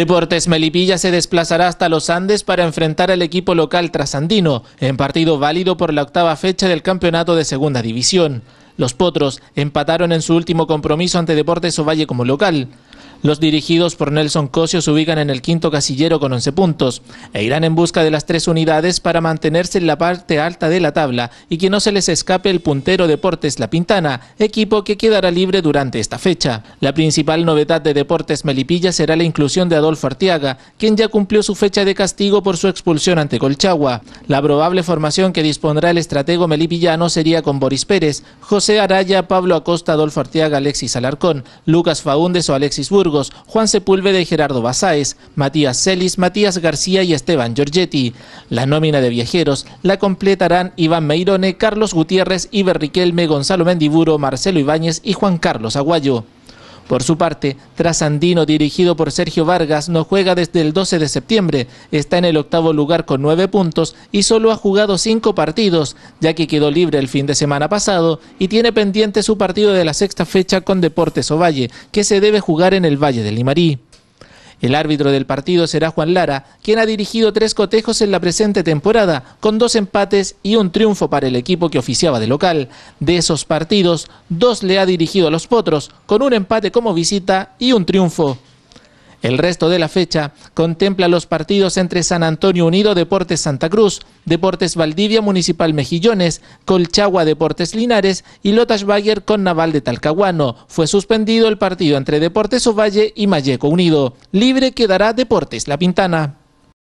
Deportes Melipilla se desplazará hasta los Andes para enfrentar al equipo local trasandino, en partido válido por la octava fecha del campeonato de Segunda División. Los Potros empataron en su último compromiso ante Deportes Ovalle como local. Los dirigidos por Nelson Cosio se ubican en el quinto casillero con 11 puntos e irán en busca de las tres unidades para mantenerse en la parte alta de la tabla y que no se les escape el puntero Deportes La Pintana, equipo que quedará libre durante esta fecha. La principal novedad de Deportes Melipilla será la inclusión de Adolfo Artiaga, quien ya cumplió su fecha de castigo por su expulsión ante Colchagua. La probable formación que dispondrá el estratego melipillano sería con Boris Pérez, José Araya, Pablo Acosta, Adolfo Artiaga, Alexis Alarcón, Lucas Faúndes o Alexis Burgos Juan Sepúlveda y Gerardo Basáez, Matías Celis, Matías García y Esteban Giorgetti. La nómina de viajeros la completarán Iván Meirone, Carlos Gutiérrez, Iberriquelme, Gonzalo Mendiburo, Marcelo Ibáñez y Juan Carlos Aguayo. Por su parte, Trasandino, dirigido por Sergio Vargas, no juega desde el 12 de septiembre, está en el octavo lugar con nueve puntos y solo ha jugado cinco partidos, ya que quedó libre el fin de semana pasado y tiene pendiente su partido de la sexta fecha con Deportes Ovalle, que se debe jugar en el Valle del Limarí. El árbitro del partido será Juan Lara, quien ha dirigido tres cotejos en la presente temporada, con dos empates y un triunfo para el equipo que oficiaba de local. De esos partidos, dos le ha dirigido a los Potros, con un empate como visita y un triunfo. El resto de la fecha contempla los partidos entre San Antonio Unido Deportes Santa Cruz, Deportes Valdivia Municipal Mejillones, Colchagua Deportes Linares y Lotas Bayer con Naval de Talcahuano. Fue suspendido el partido entre Deportes Ovalle y Mayeco Unido. Libre quedará Deportes La Pintana.